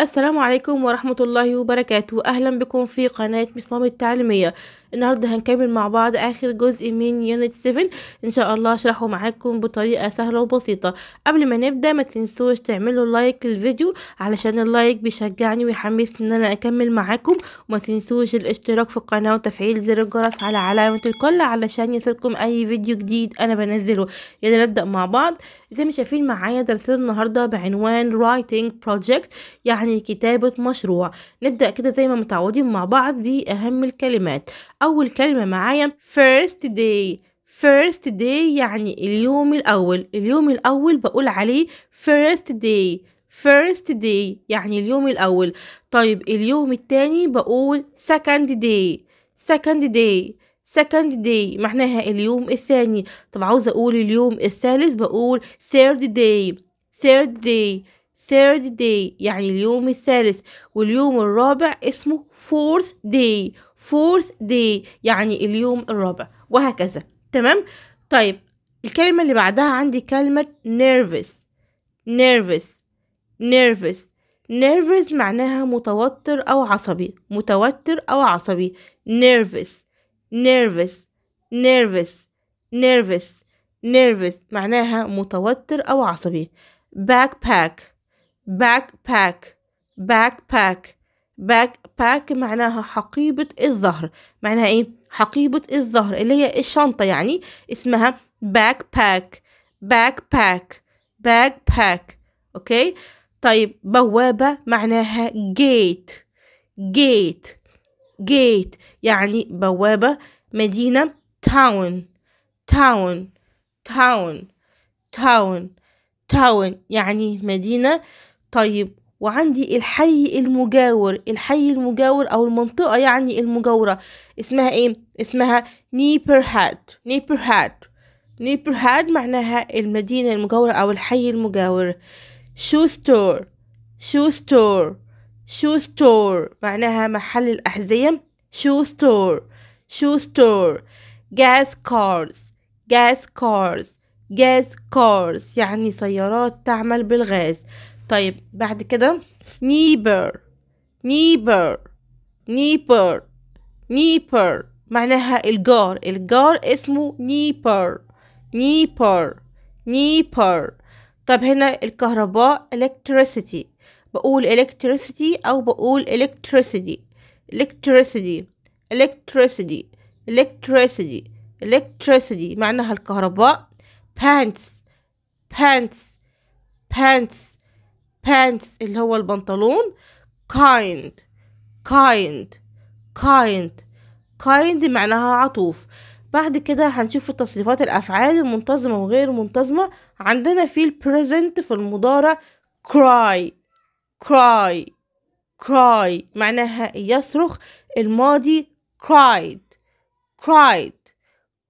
السلام عليكم ورحمة الله وبركاته أهلا بكم في قناة مسمار التعليمية النهاردة هنكمل مع بعض آخر جزء من يونت 7 إن شاء الله هشرحه معاكم بطريقة سهلة وبسيطة قبل ما نبدأ ما تنسوش تعملوا لايك للفيديو علشان اللايك بيشجعني ويحمسني إن أنا أكمل معاكم وما تنسوش الاشتراك في القناة وتفعيل زر الجرس على علامة الكل علشان يصلكم أي فيديو جديد أنا بنزله يلا نبدأ مع بعض زي ما شايفين معايا درس النهاردة بعنوان Writing Project يعني كتابة مشروع نبدأ كده زي ما متعودين مع بعض بأهم الكلمات أول كلمة معايا first day first day يعني اليوم الأول اليوم الأول بقول عليه first day first day يعني اليوم الأول طيب اليوم التاني بقول second day second day second day معناها اليوم الثاني طب عاوزة أقول اليوم الثالث بقول third day third day third day يعني اليوم الثالث واليوم الرابع اسمه fourth day fourth day يعني اليوم الرابع وهكذا تمام طيب الكلمة اللي بعدها عندي كلمة nervous nervous nervous nervous معناها متوتر أو عصبي متوتر أو عصبي nervous nervous nervous nervous nervous معناها متوتر أو عصبي backpack backpack backpack باك باك معناها حقيبة الظهر معناها ايه حقيبة الظهر اللي هي الشنطة يعني اسمها باك باك باك باك باك باك اوكي طيب بوابة معناها جيت جيت جيت يعني بوابة مدينة تاون تاون تاون تاون تاون يعني مدينة طيب وعندي الحي المجاور الحي المجاور أو المنطقة يعني المجاورة اسمها ايه؟ اسمها نيبرهاد نيبرهاد نيبرهاد معناها المدينة المجاورة أو الحي المجاور شو ستور شو ستور شو ستور معناها محل الأحذية شو ستور شو ستور جاز كارز جاز كارز جاز كارز يعني سيارات تعمل بالغاز طيب بعد كده نيبر نيبر نيبر نيبر معناها الجار الجار اسمه نيبر نيبر نيبر طب هنا الكهرباء electricity بقول electricity أو بقول electricity electricity electricity electricity electricity معناها الكهرباء pants pants pants pants اللي هو البنطلون kind kind kind kind معناها عطوف بعد كده هنشوف تصريفات الأفعال المنتظمة وغير منتظمة عندنا في البريزنت في المضارع cry cry cry معناها يصرخ الماضي cried cried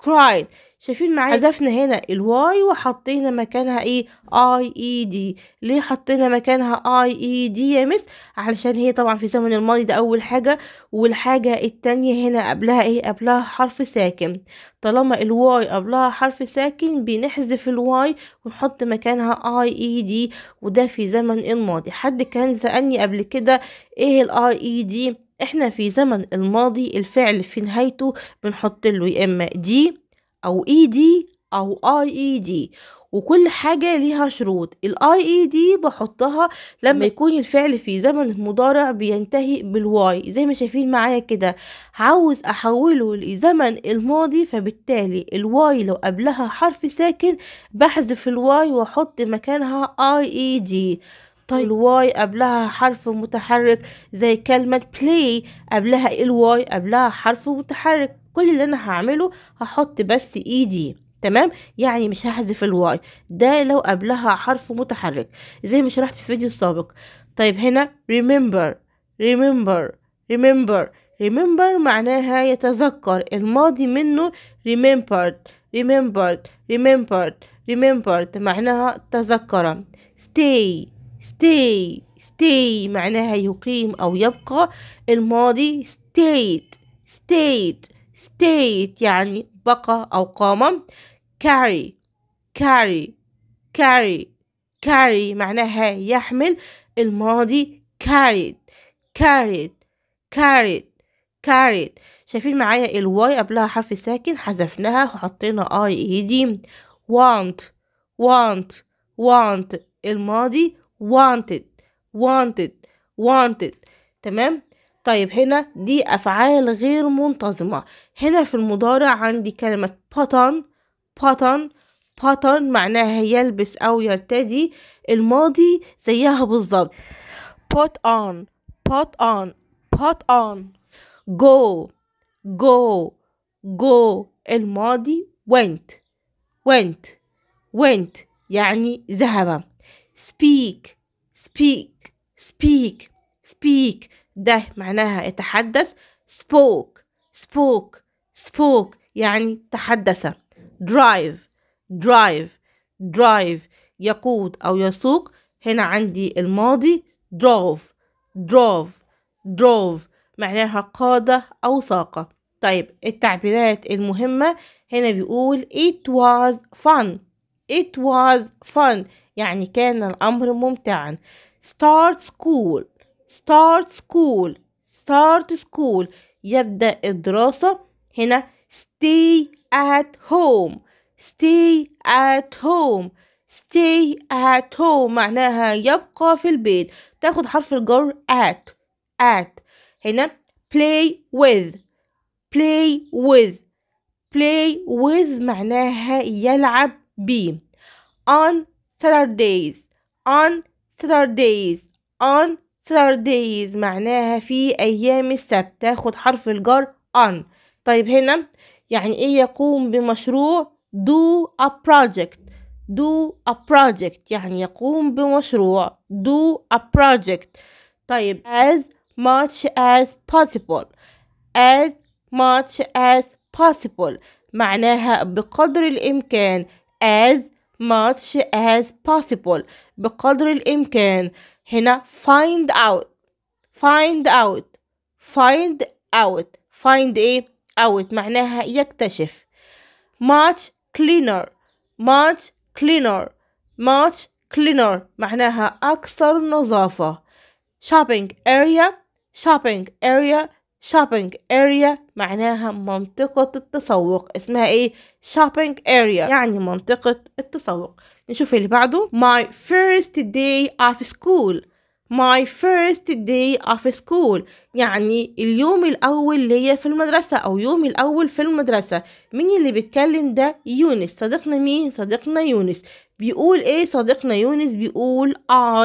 cried شايفين معايا حذفنا إيه؟ هنا الواي وحطينا مكانها ايه اي اي دي ليه حطينا مكانها اي اي دي يا مس علشان هي طبعا في زمن الماضي ده اول حاجه والحاجه التانية هنا قبلها ايه قبلها حرف ساكن طالما الواي قبلها حرف ساكن بنحذف الواي ونحط مكانها اي اي دي وده في زمن الماضي حد كان سالني قبل كده ايه الاي اي دي احنا في زمن الماضي الفعل في نهايته بنحط له يا اما دي أو إي e دي أو آي إي دي وكل حاجة ليها شروط الاي اي دي e بحطها لما يكون الفعل في زمن مضارع بينتهي بالواي زي ما شايفين معايا كده عاوز احوله لزمن الماضي فبالتالي الواي لو قبلها حرف ساكن بحذف الواي واحط مكانها اي اي دي طيب, طيب. الواي قبلها حرف متحرك زي كلمة play قبلها الواي قبلها حرف متحرك كل اللي انا هعمله هحط بس اي دي تمام يعني مش هحذف الواي ده لو قبلها حرف متحرك زي ما شرحت في الفيديو السابق طيب هنا remember remember remember remember معناها يتذكر الماضي منه remembered remembered remembered remembered معناها تذكر stay stay stay معناها يقيم أو يبقى الماضي stayed stayed stayed يعني بقى أو قام carry carry carry carry معناها يحمل الماضي carried carried carried carried شايفين معايا الواي قبلها حرف ساكن حذفناها وحطينا اي اي دي want want want الماضي wanted wanted wanted تمام طيب هنا دي أفعال غير منتظمة هنا في المضارع عندي كلمة بطن بطن بطن معناها يلبس أو يرتدي الماضي زيها بالظبط put on put on put on go go go الماضي went went went يعني ذهب speak speak speak speak ده معناها يتحدث spoke spoke spoke يعني تحدث drive drive drive يقود أو يسوق هنا عندي الماضي drove drove drove معناها قادة أو ساقة طيب التعبيرات المهمة هنا بيقول it was fun it was fun يعني كان الأمر ممتعا start school start school start school يبدأ الدراسة هنا stay at home stay at home stay at home معناها يبقى في البيت تاخد حرف الجر at at هنا play with play with play with معناها يلعب ب on Saturdays on Saturdays on Saturdays معناها في أيام السبت تاخد حرف الجر on طيب هنا يعني إيه يقوم بمشروع do a project do a project يعني يقوم بمشروع do a project طيب as much as possible as much as possible معناها بقدر الإمكان as much as possible بقدر الإمكان है find out, find out, find out, find a ايه out معناها يكتشف much cleaner much cleaner much cleaner معناها أكثر نظافة shopping area shopping area shopping area معناها منطقة التسوق اسمها ايه shopping area يعني منطقة التسوق نشوف اللي بعده my first day of school my first day of school يعني اليوم الأول ليا في المدرسة أو يوم الأول في المدرسة مين اللي بيتكلم ده يونس صديقنا مين صديقنا يونس بيقول ايه صديقنا يونس بيقول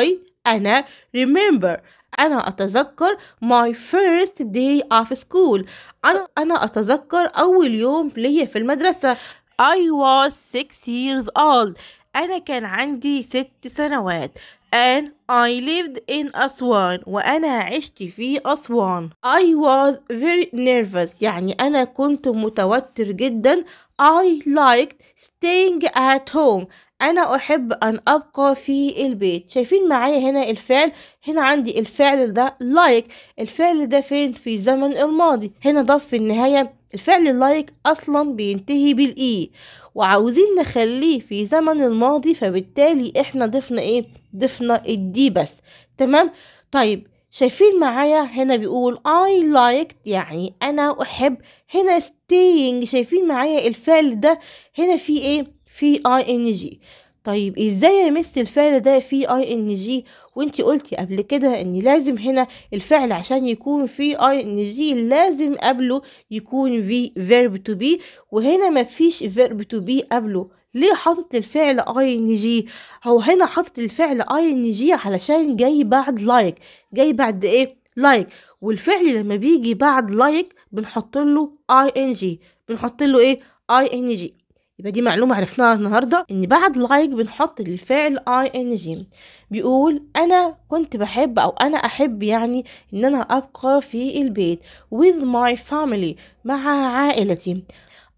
I أنا remember أنا أتذكر my first day of school أنا أنا أتذكر أول يوم ليا في المدرسة I was six years old أنا كان عندي ست سنوات and I lived in أسوان وأنا عشت في أسوان I was very nervous يعني أنا كنت متوتر جدا I liked staying at home أنا أحب أن أبقى في البيت شايفين معايا هنا الفعل هنا عندي الفعل ده لايك like. الفعل ده فين في زمن الماضي هنا ضف في النهاية الفعل لايك أصلا بينتهي بالإي وعاوزين نخليه في زمن الماضي فبالتالي إحنا ضفنا إيه ضفنا الدي بس تمام طيب شايفين معايا هنا بيقول I liked يعني أنا أحب هنا staying شايفين معايا الفعل ده هنا في إيه في اي ان جي طيب ازاي يا مس الفعل ده في اي ان جي وانتي قلتي قبل كده ان لازم هنا الفعل عشان يكون في اي ان جي لازم قبله يكون في فيرب تو بي وهنا مفيش فيرب تو بي قبله ليه حاطط الفعل اي ان جي هو هنا حاطط الفعل اي ان جي علشان جاي بعد لايك like. جاي بعد ايه لايك like. والفعل لما بيجي بعد لايك like بنحط له اي ان جي بنحط له ايه اي ان جي يبقى دي معلومة عرفناها النهاردة ان بعد لايك بنحط الفعل اي ان جي بيقول انا كنت بحب او انا احب يعني ان انا ابقى في البيت with my family مع عائلتي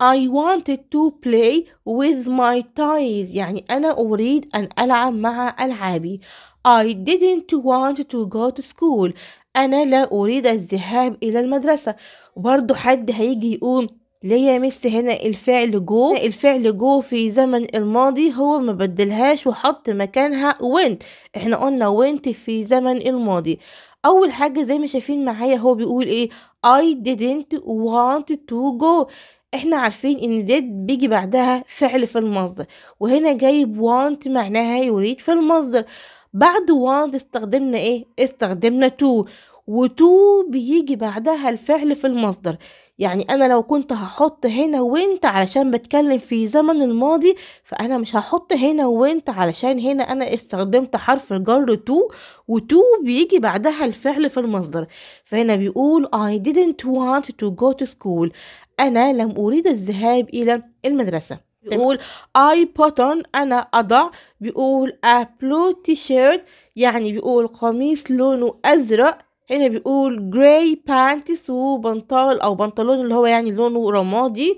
I wanted to play with my toys يعني أنا أريد أن ألعب مع ألعابي I didn't want to go to school أنا لا أريد الذهاب إلى المدرسة برضو حد هيجي يقول اللي هي مس هنا الفعل جو الفعل جو في زمن الماضي هو ما بدلهاش وحط مكانها وينت احنا قلنا وينت في زمن الماضي اول حاجه زي ما شايفين معايا هو بيقول ايه I didn't want to go احنا عارفين ان did بيجي بعدها فعل في المصدر وهنا جايب want معناها يريد في المصدر بعد want استخدمنا ايه استخدمنا to وتو بيجي بعدها الفعل في المصدر يعني انا لو كنت هحط هنا وانت علشان بتكلم في زمن الماضي فانا مش هحط هنا وانت علشان هنا انا استخدمت حرف الجر تو وتو بيجي بعدها الفعل في المصدر فهنا بيقول I didn't want to go to school انا لم اريد الذهاب الى المدرسه بيقول I put on انا اضع بيقول ابلو تيشيرت يعني بيقول قميص لونه ازرق هنا بيقول جراي بانتس وبنطال او بنطلون اللي هو يعني لونه رمادي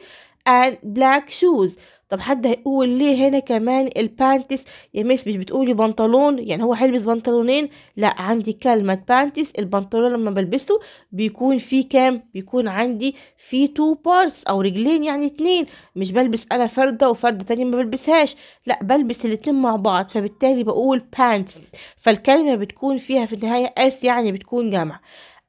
and black shoes طب حد هيقول ليه هنا كمان البانتس يا ميس مش بتقولي بنطلون يعني هو هيلبس بنطلونين لا عندي كلمة بانتس البنطلون لما بلبسه بيكون فيه كام بيكون عندي فيه تو بارتس او رجلين يعني اتنين مش بلبس انا فردة وفردة تانية ما بلبسهاش لا بلبس الاتنين مع بعض فبالتالي بقول بانتس فالكلمة بتكون فيها في النهاية اس يعني بتكون جمع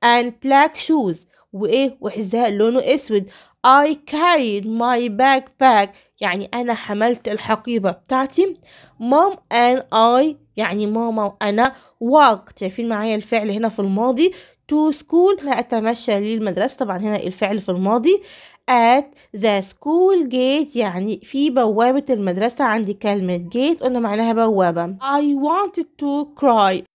and black shoes وايه وحذاء لونه اسود I carried my backpack يعني أنا حملت الحقيبة بتاعتي mom and I يعني ماما وأنا walked شايفين معايا الفعل هنا في الماضي to school أنا أتمشى للمدرسة طبعا هنا الفعل في الماضي at the school gate يعني في بوابة المدرسة عندي كلمة gate قلنا معناها بوابة I wanted to cry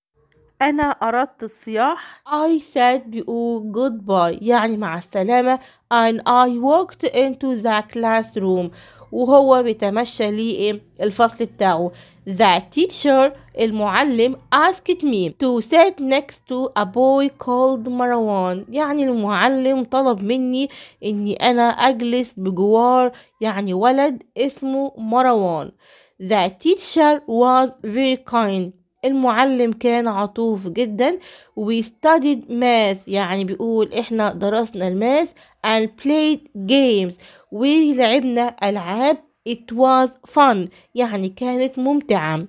أنا أردت الصياح I said بيقول goodbye يعني مع السلامة and I walked into the classroom وهو بيتمشى إيه؟ الفصل بتاعه The teacher المعلم asked me to sit next to a boy called Marwan يعني المعلم طلب مني اني انا اجلس بجوار يعني ولد اسمه مروان The teacher was very kind المعلم كان عطوف جدا we ماث يعني بيقول احنا درسنا الماث and played games ولعبنا ألعاب it was fun يعني كانت ممتعة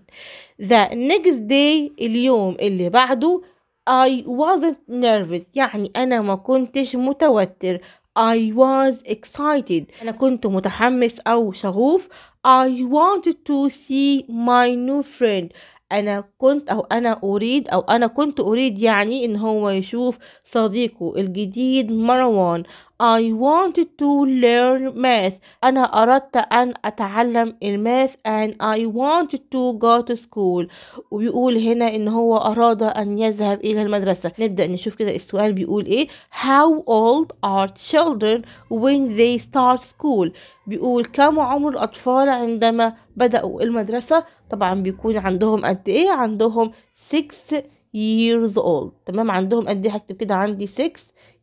the next day اليوم اللي بعده I wasn't nervous يعني أنا ما كنتش متوتر I was excited أنا كنت متحمس أو شغوف I wanted to see my new friend انا كنت او انا اريد او انا كنت اريد يعني ان هو يشوف صديقه الجديد مروان I wanted to learn math أنا أردت أن أتعلم الماث and I wanted to go to school وبيقول هنا إن هو أراد أن يذهب إلى المدرسة نبدأ نشوف كده السؤال بيقول إيه How old are children when they start school بيقول كم عمر الأطفال عندما بدأوا المدرسة طبعا بيكون عندهم قد ايه عندهم 6 years old تمام عندهم قد ايه هكتب كده عندي 6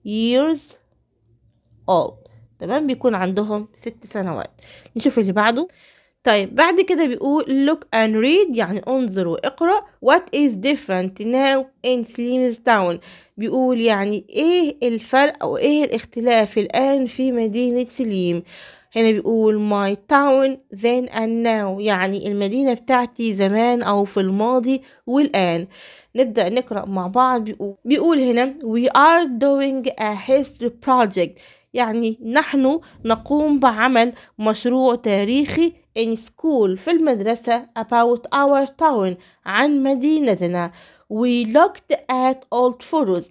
years old تمام بيكون عندهم ست سنوات نشوف اللي بعده طيب بعد كده بيقول look and read يعني انظر واقرأ what is different now in town بيقول يعني ايه الفرق او ايه الاختلاف الان في مدينة سليم هنا بيقول my town then and now يعني المدينة بتاعتي زمان أو في الماضي والآن نبدأ نقرأ مع بعض بيقول, بيقول هنا we are doing a history project يعني نحن نقوم بعمل مشروع تاريخي in school في المدرسة about our town عن مدينتنا we looked at old photos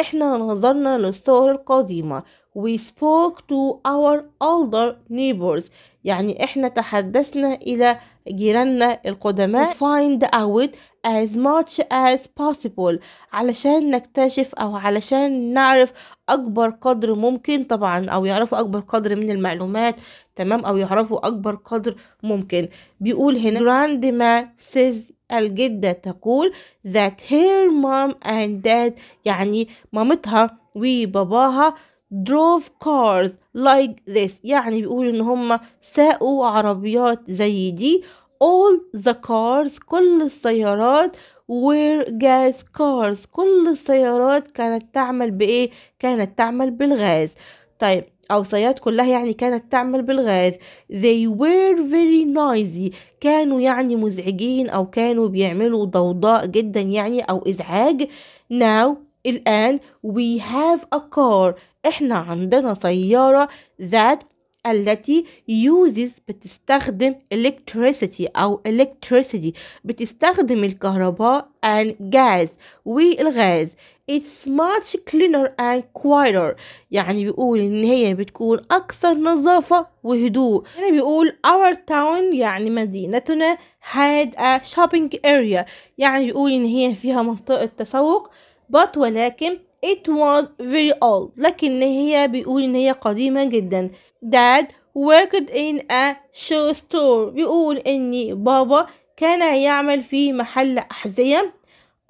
احنا نظرنا للصور القديمة we spoke to our older neighbors يعني احنا تحدثنا إلى جيراننا القدماء find out as much as possible علشان نكتشف أو علشان نعرف أكبر قدر ممكن طبعا أو يعرفوا أكبر قدر من المعلومات تمام أو يعرفوا أكبر قدر ممكن بيقول هنا grandma says الجدة تقول that her mom and dad يعني مامتها وباباها drove cars like this يعني بيقول ان هم ساقوا عربيات زي دي all the cars كل السيارات were gas cars كل السيارات كانت تعمل بايه كانت تعمل بالغاز طيب أو سيارات كلها يعني كانت تعمل بالغاز they were very noisy كانوا يعني مزعجين أو كانوا بيعملوا ضوضاء جدا يعني أو إزعاج now الآن we have a car احنا عندنا سيارة that التي uses بتستخدم electricity أو electricity بتستخدم الكهرباء and gas والغاز It's much cleaner and quieter يعني بيقول إن هي بتكون أكثر نظافة وهدوء هنا بيقول our town يعني مدينتنا had a shopping area يعني بيقول إن هي فيها منطقة تسوق but ولكن It was very old لكن هي بيقول إن هي قديمة جدا Dad worked in a shoe store بيقول إن بابا كان يعمل في محل أحذية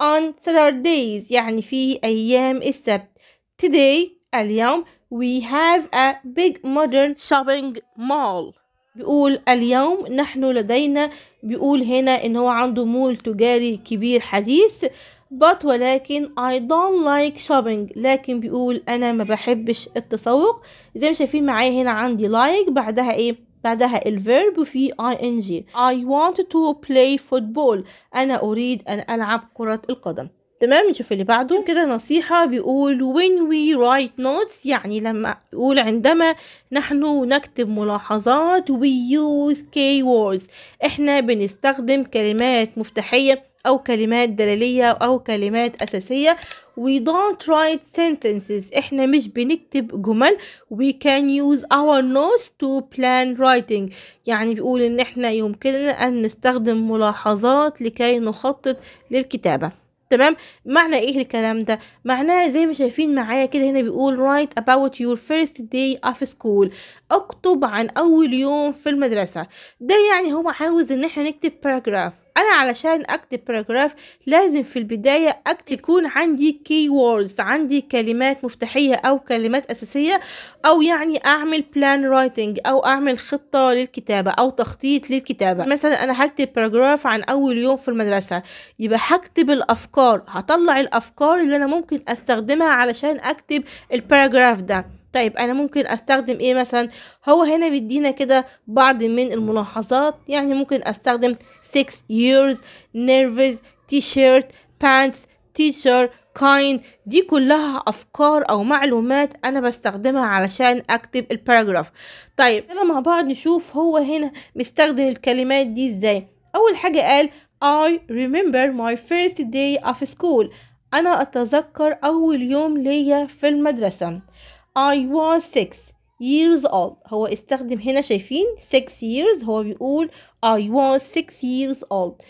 on Saturdays يعني في أيام السبت Today اليوم we have a big modern shopping mall بيقول اليوم نحن لدينا بيقول هنا ان هو عنده مول تجاري كبير حديث but ولكن I don't like shopping لكن بيقول أنا ما بحبش التسوق زي ما شايفين معايا هنا عندي like بعدها إيه بعدها الفيرب في ing I want to play football أنا أريد أن ألعب كرة القدم تمام نشوف اللي بعده كده نصيحة بيقول when we write notes يعني لما بيقول عندما نحن نكتب ملاحظات we use keywords احنا بنستخدم كلمات مفتاحية أو كلمات دلالية أو كلمات أساسية we don't write sentences احنا مش بنكتب جمل we can use our notes to plan writing يعني بيقول ان احنا يمكننا ان نستخدم ملاحظات لكي نخطط للكتابة تمام معنى ايه الكلام ده معناه زي ما شايفين معايا كده هنا بيقول write about your first day of school اكتب عن اول يوم في المدرسة ده يعني هو عاوز ان احنا نكتب باراجراف انا علشان اكتب باراجراف لازم في البداية اكتب يكون عندي كي ووردز عندي كلمات مفتاحية او كلمات اساسية او يعني اعمل بلان رايتنج او اعمل خطة للكتابة او تخطيط للكتابة مثلا انا هكتب باراجراف عن اول يوم في المدرسة يبقى هكتب الافكار هطلع الافكار اللي انا ممكن استخدمها علشان اكتب الباراجراف ده طيب انا ممكن استخدم ايه مثلا هو هنا بيدينا كده بعض من الملاحظات يعني ممكن استخدم 6 years nervous t-shirt pants teacher kind دي كلها افكار او معلومات انا بستخدمها علشان اكتب الباراجراف طيب يلا مع بعض نشوف هو هنا بيستخدم الكلمات دي ازاي اول حاجه قال I remember my first day of school أنا أتذكر أول يوم ليا في المدرسة I was six years old هو استخدم هنا شايفين six years هو بيقول I was six years old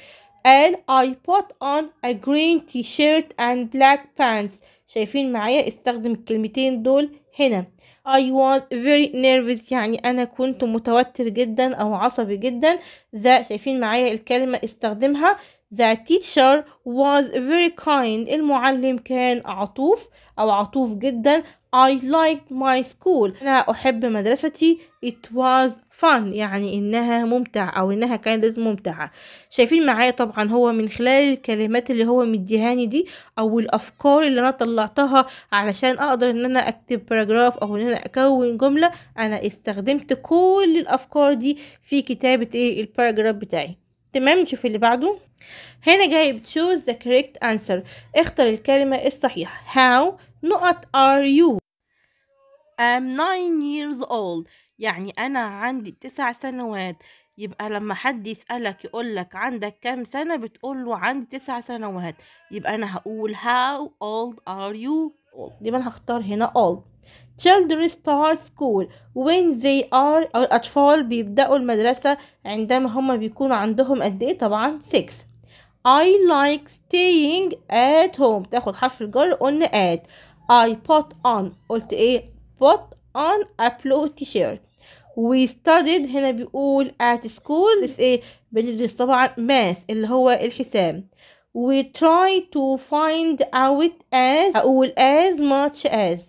قال I put on a green t-shirt and black pants شايفين معايا استخدم الكلمتين دول هنا I was very nervous يعني أنا كنت متوتر جدا أو عصبي جدا ذا شايفين معايا الكلمة استخدمها The teacher was very kind المعلم كان عطوف أو عطوف جدا I liked my school أنا أحب مدرستي it was fun يعني إنها ممتعة أو إنها كانت ممتعة شايفين معايا طبعا هو من خلال الكلمات اللي هو مديهاني دي أو الأفكار اللي أنا طلعتها علشان أقدر إن أنا أكتب باراجراف أو إن أنا أكون جملة أنا استخدمت كل الأفكار دي في كتابة إيه الباراجراف بتاعي تمام نشوف اللي بعده هنا جاي choose the correct answer اختر الكلمة الصحيحة how نقط are you I'm nine years old يعني أنا عندي تسع سنوات يبقى لما حد يسألك يقول لك عندك كام سنة بتقول له عندي تسع سنوات يبقى أنا هقول how old are you old دي أنا هختار هنا old children start school when they are أو الأطفال بيبدأوا المدرسة عندما هما بيكونوا عندهم قد إيه طبعا 6 I like staying at home تاخد حرف الجر قلنا at I put on قلت إيه put on a blue t-shirt we studied هنا بيقول at school is ايه بندرس طبعا math اللي هو الحساب we try to find out as أقول as much as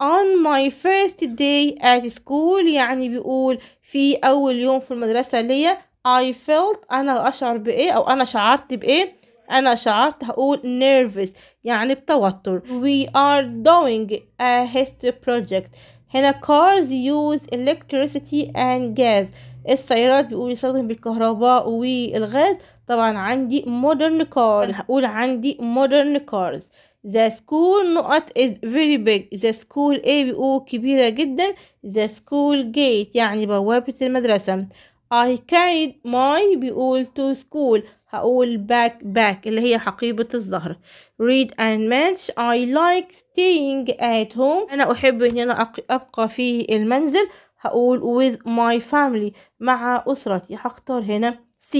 on my first day at school يعني بيقول في أول يوم في المدرسة ليا I felt أنا أشعر بإيه أو أنا شعرت بإيه أنا شعرت هقول nervous يعني بتوتر we are doing a history project هنا cars use electricity and gas السيارات بيقول يستخدم بالكهرباء والغاز طبعا عندي modern car أنا هقول عندي modern cars The school نقط is very big The school A بيقول كبيرة جدا The school gate يعني بوابة المدرسة I carried my بيقول to school هقول باك باك اللي هي حقيبة الظهر read and match I like staying at home أنا أحب إن أنا أبقى في المنزل هقول with my family مع أسرتي هختار هنا C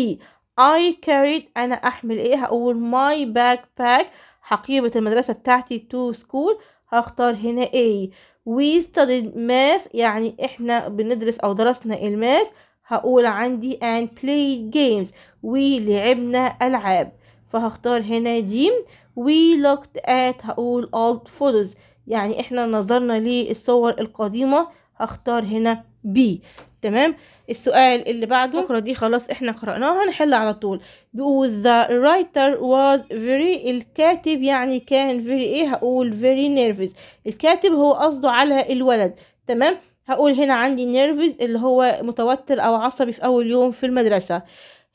I carried أنا أحمل إيه هقول my backpack حقيبة المدرسة بتاعتي to school هختار هنا A we studied math يعني إحنا بندرس أو درسنا الماث هقول عندي and played games ولعبنا ألعاب فهختار هنا جيم we looked at هقول old photos يعني احنا نظرنا للصور القديمة هختار هنا بي تمام السؤال اللي بعده الفقرة دي خلاص احنا قرأناها هنحل على طول بيقول the writer was very الكاتب يعني كان very ايه هقول very nervous الكاتب هو قصده على الولد تمام هقول هنا عندي نيرفز اللي هو متوتر او عصبي في اول يوم في المدرسه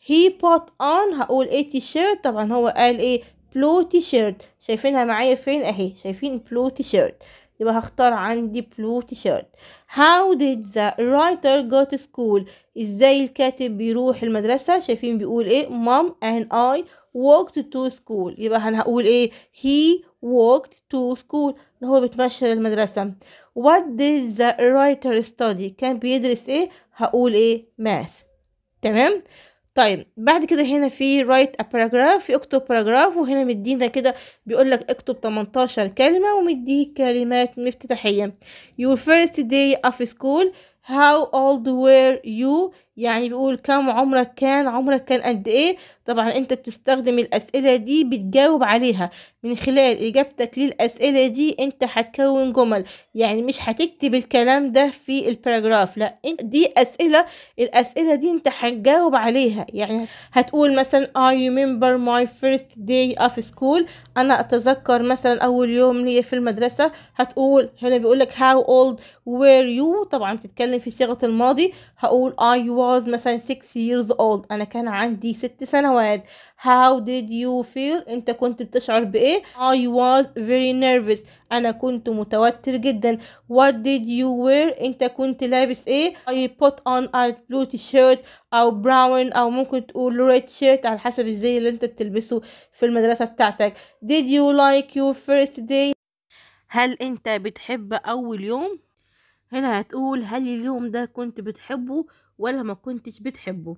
he put on هقول ايه تي شيرت طبعا هو قال ايه بلو تي شيرت شايفينها معايا فين اهي شايفين بلو تي شيرت يبقى هختار عندي بلو تي شيرت how did the writer go to school ازاي الكاتب بيروح المدرسه شايفين بيقول ايه mom and I walked to school يبقى هنقول ايه he walked to school اللي هو بيتمشى للمدرسة what did the writer study كان بيدرس ايه هقول ايه math تمام طيب بعد كده هنا في write a paragraph في اكتب paragraph وهنا مدينا كده بيقول لك اكتب 18 كلمة ومدي كلمات مفتتحية your first day of school how old were you يعني بيقول كم عمرك كان عمرك كان قد ايه طبعا انت بتستخدم الاسئلة دي بتجاوب عليها من خلال اجابتك للاسئلة دي انت هتكون جمل يعني مش هتكتب الكلام ده في الباراجراف لا دي اسئلة الاسئلة دي انت هتجاوب عليها يعني هتقول مثلا I remember my first day of school انا اتذكر مثلا اول يوم ليا في المدرسة هتقول هنا بيقولك how old were you طبعا بتتكلم في صيغة الماضي هقول I was was مثلا 6 years old أنا كان عندي ست سنوات how did you feel أنت كنت بتشعر بإيه I was very nervous أنا كنت متوتر جدا what did you wear أنت كنت لابس إيه I put on a blue t-shirt أو brown أو ممكن تقول red shirt على حسب الزي اللي أنت بتلبسه في المدرسة بتاعتك did you like your first day هل أنت بتحب أول يوم هنا هتقول هل اليوم ده كنت بتحبه ولا ما كنتش بتحبه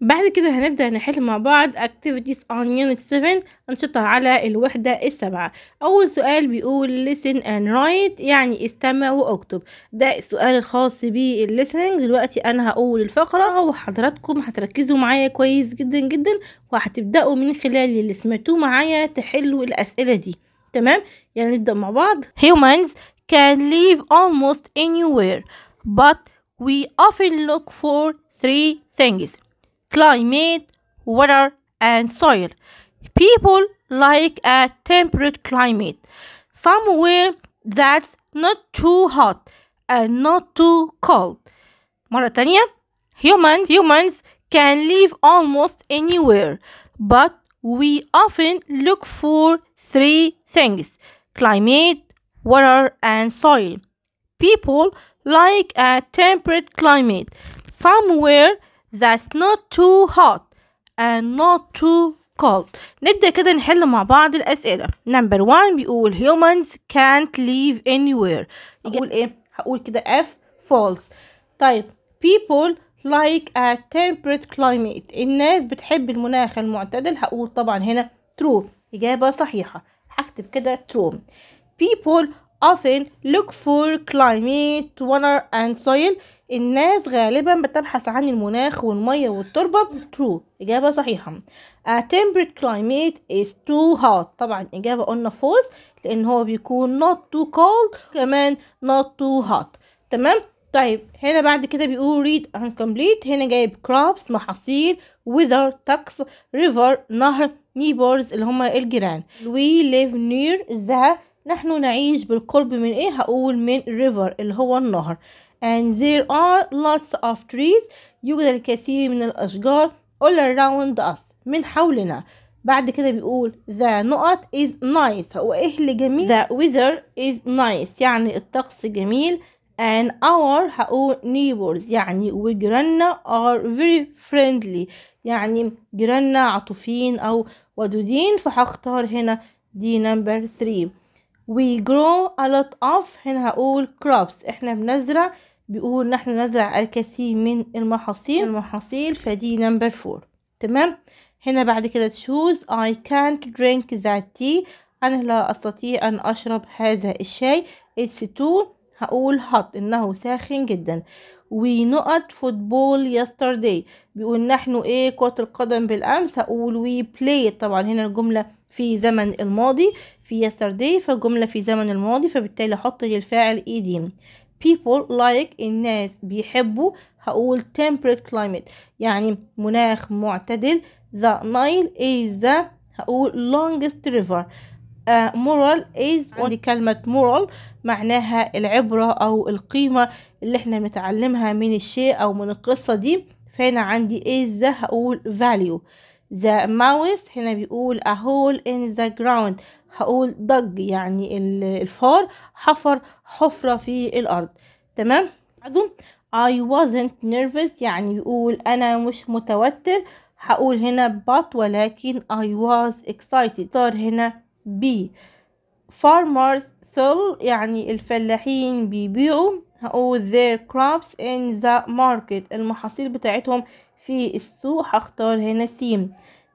بعد كده هنبدأ نحل مع بعض activities on unit 7 أنشطة على الوحدة السبعة أول سؤال بيقول listen and write يعني استمع واكتب ده السؤال الخاص بالlistening دلوقتي أنا هقول الفقرة وحضراتكم هتركزوا معايا كويس جدا جدا وهتبدأوا من خلال اللي سمعتوه معايا تحلوا الأسئلة دي تمام يعني نبدأ مع بعض humans can live almost anywhere but we often look for three things climate, water, and soil. People like a temperate climate, somewhere that's not too hot and not too cold. Mauritania. human, humans can live almost anywhere but we often look for three things climate, water and soil. People like a temperate climate, somewhere that's not too hot and not too cold. نبدأ كده نحل مع بعض الأسئلة. Number one بيقول humans can't live anywhere. هقول إيه؟ هقول كده F false. طيب people like a temperate climate. الناس بتحب المناخ المعتدل. هقول طبعا هنا true. إجابة صحيحة. هكتب كده true. People often look for climate water and soil الناس غالبا بتبحث عن المناخ والمية والتربة true إجابة صحيحة a temperate climate is too hot طبعا إجابة قلنا false لأن هو بيكون not too cold كمان not too hot تمام طيب هنا بعد كده بيقول read and complete هنا جايب crops محاصيل weather tax river نهر neighbors اللي هما الجيران we live near the نحن نعيش بالقرب من إيه هقول من river اللي هو النهر and there are lots of trees يوجد الكثير من الأشجار all around us من حولنا بعد كده بيقول the نقط is nice هو ايه اللي جميل the weather is nice يعني الطقس جميل and our هقول neighbors يعني وجيراننا are very friendly يعني جيراننا عطوفين او ودودين فهختار هنا دي نمبر 3 we grow a lot of هنا هقول crops احنا بنزرع بيقول نحن نزرع الكثير من المحاصيل المحاصيل فدي نمبر فور تمام هنا بعد كده choose I can't drink that tea أنا لا أستطيع أن أشرب هذا الشاي it's too هقول hot إنه ساخن جدا we not football yesterday بيقول نحن ايه كرة القدم بالأمس هقول we played طبعا هنا الجملة في زمن الماضي في yesterday فجملة في زمن الماضي فبالتالي هحط للفاعل ايدين people like الناس بيحبوا هقول temperate climate يعني مناخ معتدل the Nile is the هقول longest river uh, moral is عندي كلمة moral معناها العبرة أو القيمة اللي احنا بنتعلمها من الشيء أو من القصة دي فهنا عندي is the هقول value the mouse هنا بيقول a hole in the ground هقول ضج يعني الفار حفر حفرة في الأرض تمام I wasn't nervous يعني بيقول أنا مش متوتر هقول هنا but ولكن I was excited طار هنا بي farmers sell يعني الفلاحين بيبيعوا هقول their crops in the market المحاصيل بتاعتهم في السوق هختار هنا سيم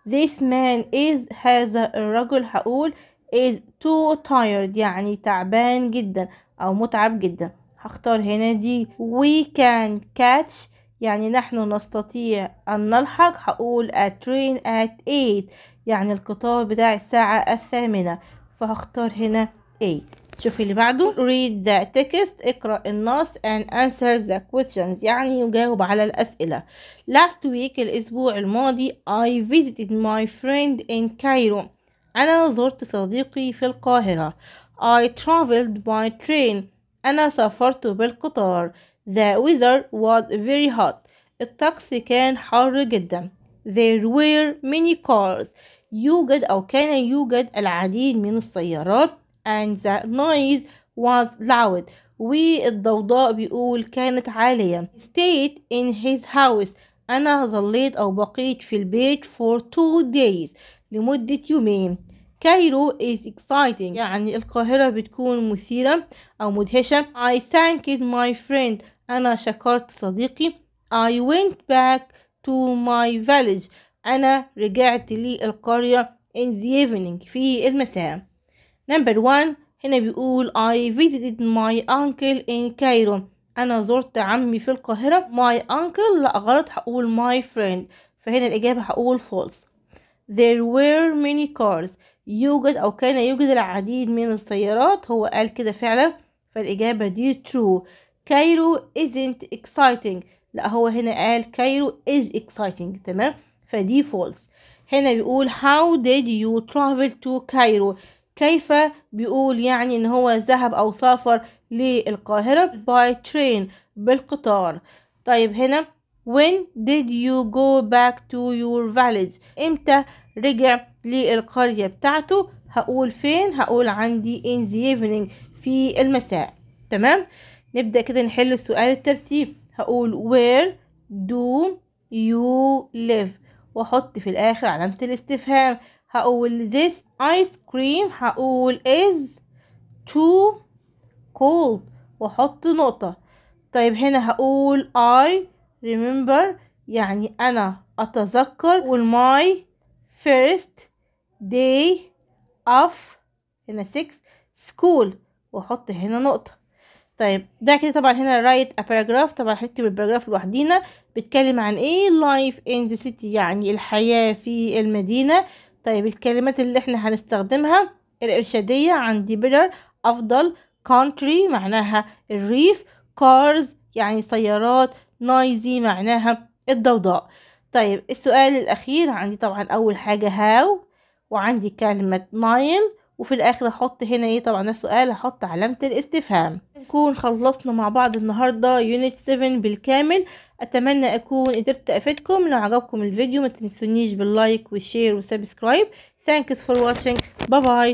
this man is هذا الرجل هقول is إيه، too tired يعني تعبان جدا أو متعب جدا هختار هنا دي we can catch يعني نحن نستطيع أن نلحق هقول a train at 8 يعني القطار بتاع الساعة الثامنة فهختار هنا A شوفي اللي بعده read the text اقرأ النص and answer the questions يعني يجاوب على الأسئلة last week الأسبوع الماضي I visited my friend in Cairo أنا زرت صديقي في القاهرة I traveled by train أنا سافرت بالقطار The weather was very hot الطقس كان حار جدا There were many cars يوجد أو كان يوجد العديد من السيارات and the noise was loud والضوضاء بيقول كانت عالية stayed in his house أنا ظليت أو بقيت في البيت for two days لمدة يومين كايرو is exciting يعني القاهرة بتكون مثيرة أو مدهشة I thanked my friend أنا شكرت صديقي I went back to my village أنا رجعت للقرية in the evening في المساء number one هنا بيقول I visited my uncle in Cairo أنا زرت عمي في القاهرة my uncle لا غلط هقول my friend فهنا الإجابة هقول false there were many cars يوجد أو كان يوجد العديد من السيارات هو قال كده فعلا فالإجابة دي true كايرو isn't exciting لا هو هنا قال كايرو is exciting تمام فدي false هنا بيقول how did you travel to كايرو كيف بيقول يعني ان هو ذهب او سافر للقاهرة by train بالقطار طيب هنا When did you go back to your village امتى رجع للقرية بتاعته هقول فين هقول عندي in the evening في المساء تمام نبدأ كده نحل السؤال الترتيب هقول where do you live واحط في الاخر علامة الاستفهام هقول this ice cream هقول is too cold واحط نقطة طيب هنا هقول I remember يعني أنا أتذكر وال my first day of هنا 6 school وأحط هنا نقطة طيب بعد كده طبعا هنا write a paragraph طبعا هنكتب الباراجراف لوحدينا بيتكلم عن ايه life in the city يعني الحياة في المدينة طيب الكلمات اللي احنا هنستخدمها الإرشادية عندي better أفضل country معناها الريف cars يعني سيارات noisy معناها الضوضاء طيب السؤال الأخير عندي طبعا أول حاجة how وعندي كلمة nine وفي الآخر هحط هنا ايه طبعا ده سؤال هحط علامة الاستفهام نكون خلصنا مع بعض النهاردة يونت 7 بالكامل أتمنى أكون قدرت أفيدكم لو عجبكم الفيديو ما تنسونيش باللايك والشير والسبسكرايب ثانكس فور واتشنج باي باي